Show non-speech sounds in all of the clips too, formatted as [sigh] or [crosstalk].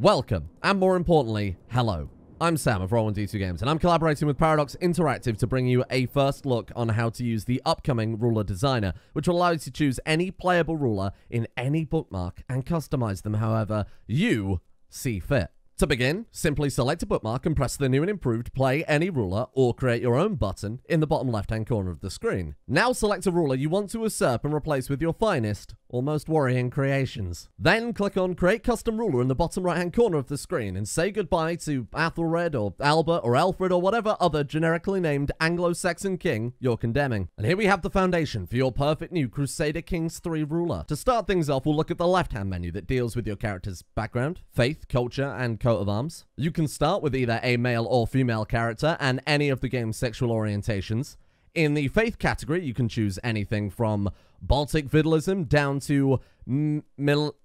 welcome, and more importantly, hello. I'm Sam of Rowan d 2 Games, and I'm collaborating with Paradox Interactive to bring you a first look on how to use the upcoming Ruler Designer, which will allow you to choose any playable ruler in any bookmark and customize them however you see fit. To begin, simply select a bookmark and press the new and improved Play Any Ruler or Create Your Own button in the bottom left-hand corner of the screen. Now select a ruler you want to usurp and replace with your finest Almost worrying creations. Then click on Create Custom Ruler in the bottom right hand corner of the screen and say goodbye to Athelred or Albert or Alfred or whatever other generically named Anglo-Saxon king you're condemning. And here we have the foundation for your perfect new Crusader Kings 3 ruler. To start things off, we'll look at the left hand menu that deals with your character's background, faith, culture, and coat of arms. You can start with either a male or female character and any of the game's sexual orientations. In the faith category, you can choose anything from Baltic vitalism down to mil-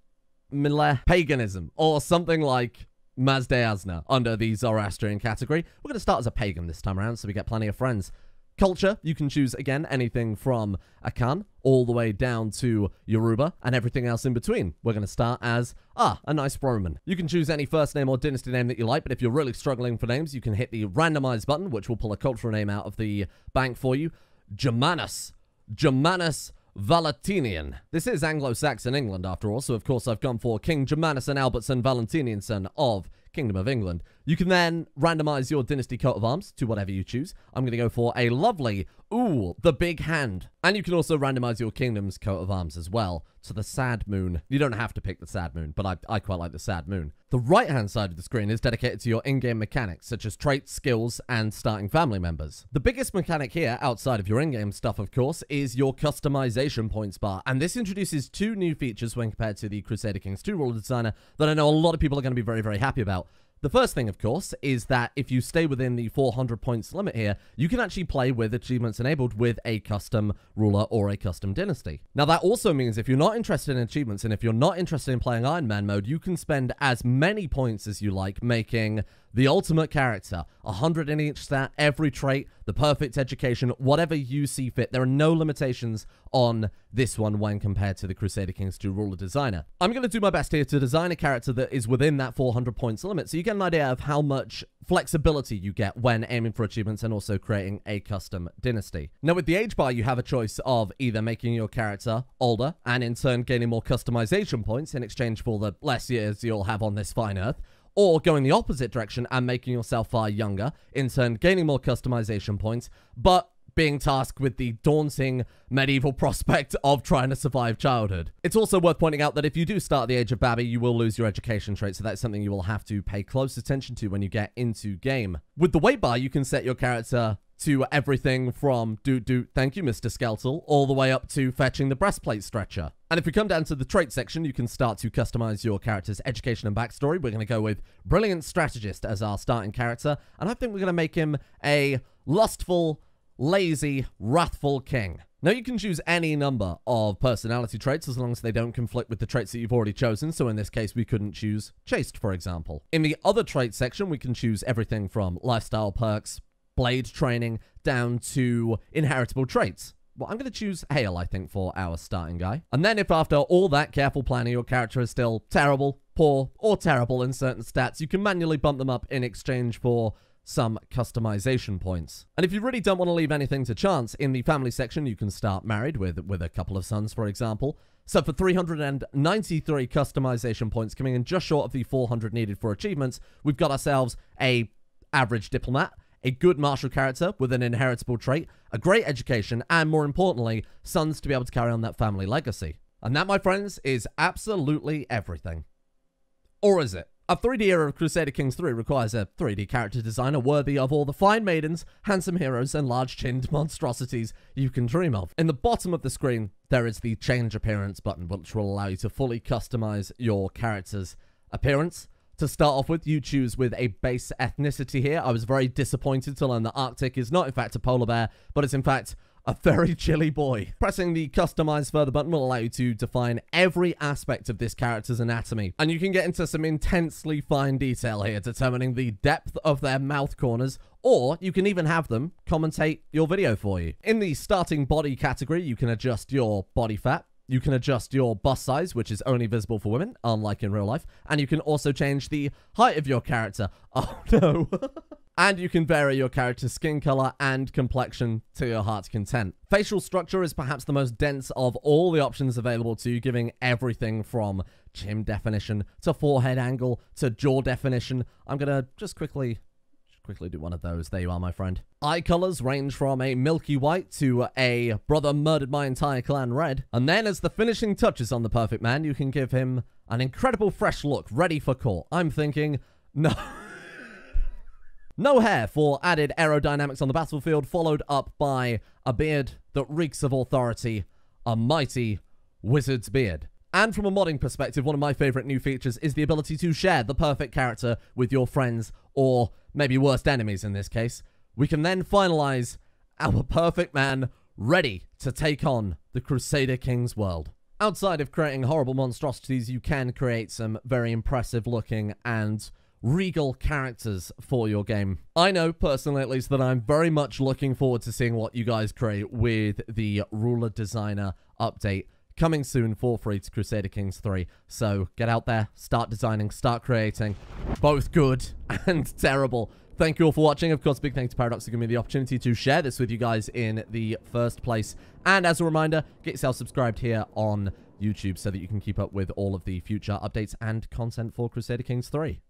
mil- paganism or something like Mazdeazna under the Zoroastrian category. We're going to start as a pagan this time around so we get plenty of friends. Culture, you can choose again anything from Akan all the way down to Yoruba and everything else in between. We're going to start as, ah, a nice Roman. You can choose any first name or dynasty name that you like, but if you're really struggling for names, you can hit the randomize button, which will pull a cultural name out of the bank for you. Germanus. Germanus Valentinian. This is Anglo-Saxon England, after all, so of course I've gone for King Germanus and Albertson Valentinianson of Kingdom of England. You can then randomize your Dynasty coat of arms to whatever you choose. I'm going to go for a lovely, ooh, the big hand. And you can also randomize your kingdom's coat of arms as well to the sad moon. You don't have to pick the sad moon, but I, I quite like the sad moon. The right-hand side of the screen is dedicated to your in-game mechanics, such as traits, skills, and starting family members. The biggest mechanic here, outside of your in-game stuff, of course, is your customization points bar, and this introduces two new features when compared to the Crusader Kings 2 World Designer that I know a lot of people are going to be very, very happy about. The first thing, of course, is that if you stay within the 400 points limit here, you can actually play with achievements enabled with a custom ruler or a custom dynasty. Now, that also means if you're not interested in achievements and if you're not interested in playing Iron Man mode, you can spend as many points as you like making the ultimate character, 100 in each stat, every trait, the perfect education, whatever you see fit. There are no limitations on this one when compared to the Crusader Kings 2 ruler designer. I'm going to do my best here to design a character that is within that 400 points limit, so you get an idea of how much flexibility you get when aiming for achievements and also creating a custom dynasty. Now with the age bar, you have a choice of either making your character older and in turn gaining more customization points in exchange for the less years you'll have on this fine earth, or going the opposite direction and making yourself far younger, in turn gaining more customization points, but being tasked with the daunting medieval [laughs] prospect of trying to survive childhood. It's also worth pointing out that if you do start at the age of Babby, you will lose your education trait, so that's something you will have to pay close attention to when you get into game. With the weight bar, you can set your character to everything from do do thank you, Mr. Skeletal, all the way up to fetching the breastplate stretcher. And if we come down to the trait section, you can start to customize your character's education and backstory. We're going to go with Brilliant Strategist as our starting character, and I think we're going to make him a lustful, lazy, wrathful king. Now, you can choose any number of personality traits as long as they don't conflict with the traits that you've already chosen. So, in this case, we couldn't choose chaste, for example. In the other trait section, we can choose everything from lifestyle perks, blade training, down to inheritable traits. Well, I'm going to choose Hale, I think, for our starting guy. And then if after all that careful planning your character is still terrible, poor, or terrible in certain stats, you can manually bump them up in exchange for some customization points. And if you really don't want to leave anything to chance, in the family section you can start married with, with a couple of sons, for example. So for 393 customization points coming in just short of the 400 needed for achievements, we've got ourselves a average diplomat, a good martial character with an inheritable trait, a great education, and more importantly, sons to be able to carry on that family legacy. And that, my friends, is absolutely everything. Or is it? A 3D era of Crusader Kings 3 requires a 3D character designer worthy of all the fine maidens, handsome heroes, and large-chinned [laughs] monstrosities you can dream of. In the bottom of the screen, there is the Change Appearance button, which will allow you to fully customize your character's appearance to start off with, you choose with a base ethnicity here. I was very disappointed to learn that Arctic is not in fact a polar bear, but it's in fact a very [laughs] chilly boy. Pressing the customize further button will allow you to define every aspect of this character's anatomy. And you can get into some intensely fine detail here, determining the depth of their mouth corners, or you can even have them commentate your video for you. In the starting body category, you can adjust your body fat, you can adjust your bust size, which is only visible for women, unlike in real life. And you can also change the height of your character. [laughs] Oh no. [laughs] and you can vary your character's skin color and complexion to your heart's content. Facial structure is perhaps the most dense of all the options available to you, giving everything from chin definition to forehead angle to jaw definition. I'm gonna just quickly quickly do one of those. There you are, my friend. Eye colors range from a milky white to a brother murdered my entire clan red. And then as the finishing touches on the perfect man, you can give him an incredible fresh look ready for court. I'm thinking, no... [laughs] No hair for added aerodynamics on the battlefield, followed up by a beard that reeks of authority, a mighty wizard's beard. And from a modding perspective, one of my favorite new features is the ability to share the perfect character with your friends or maybe worst enemies in this case. We can then finalize our perfect man ready to take on the Crusader King's world. Outside of creating horrible monstrosities, you can create some very impressive looking and regal characters for your game. I know, personally at least, that I'm very much looking forward to seeing what you guys create with the Ruler Designer update coming soon for free to Crusader Kings 3. So get out there, start designing, start creating. Both good [laughs] and terrible. Thank you all for watching. Of course, big thanks to Paradox for giving me the opportunity to share this with you guys in the first place. And as a reminder, get yourself subscribed here on YouTube so that you can keep up with all of the future updates and content for Crusader Kings 3.